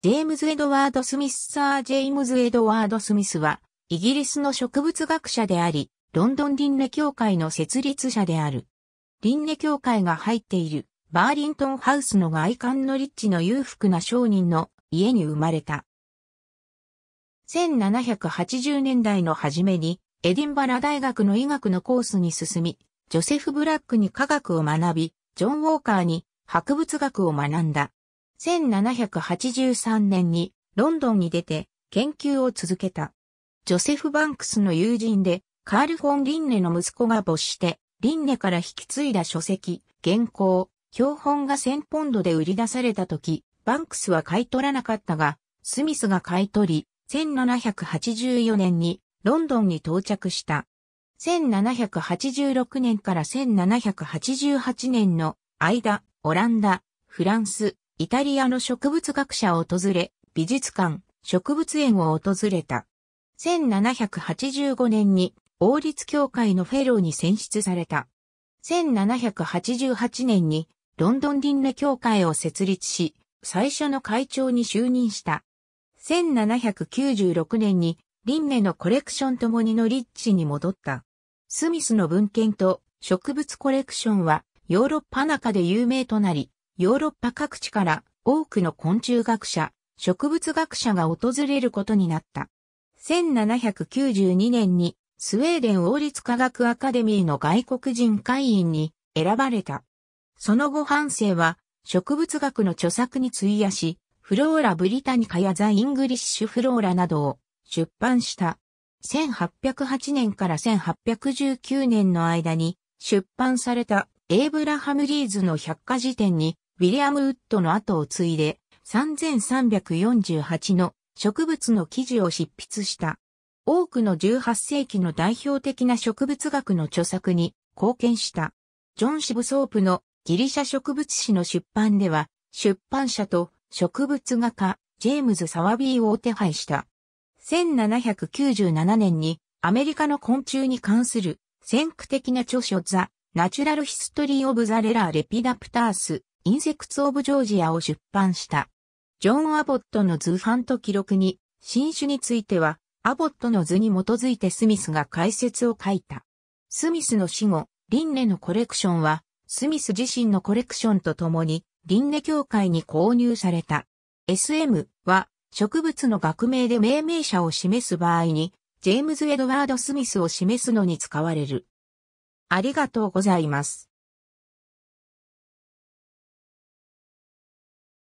ジェームズ・エドワード・スミス・サー・ジェームズ・エドワード・スミスは、イギリスの植物学者であり、ロンドン輪廻協会の設立者である。輪廻協会が入っている、バーリントンハウスの外観の立地の裕福な商人の家に生まれた。1780年代の初めに、エディンバラ大学の医学のコースに進み、ジョセフ・ブラックに科学を学び、ジョン・ウォーカーに博物学を学んだ。1783年にロンドンに出て研究を続けた。ジョセフ・バンクスの友人で、カール・フォン・リンネの息子が没して、リンネから引き継いだ書籍、原稿、標本が1000ポンドで売り出された時、バンクスは買い取らなかったが、スミスが買い取り、1784年にロンドンに到着した。1786年から1788年の間、オランダ、フランス、イタリアの植物学者を訪れ、美術館、植物園を訪れた。1785年に王立協会のフェローに選出された。1788年にロンドン輪廻協会を設立し、最初の会長に就任した。1796年に輪廻のコレクションともにのリッチに戻った。スミスの文献と植物コレクションはヨーロッパ中で有名となり、ヨーロッパ各地から多くの昆虫学者、植物学者が訪れることになった。1792年にスウェーデン王立科学アカデミーの外国人会員に選ばれた。その後半生は植物学の著作に費やし、フローラ・ブリタニカやザ・イングリッシュ・フローラなどを出版した。1808年から1819年の間に出版されたエイブラハム・リーズの百科事典にウィリアム・ウッドの後を継いで、3348の植物の記事を執筆した。多くの18世紀の代表的な植物学の著作に貢献した。ジョン・シブソープのギリシャ植物誌の出版では、出版社と植物画家、ジェームズ・サワビーを手配した。1797年にアメリカの昆虫に関する先駆的な著書ザ・ナチュラル・ヒストリー・オブ・ザ・レラー・レピダプタースインセクツ・オブ・ジョージアを出版した。ジョン・アボットの図版と記録に、新種については、アボットの図に基づいてスミスが解説を書いた。スミスの死後、リンネのコレクションは、スミス自身のコレクションとともに、リンネ協会に購入された。SM は、植物の学名で命名者を示す場合に、ジェームズ・エドワード・スミスを示すのに使われる。ありがとうございます。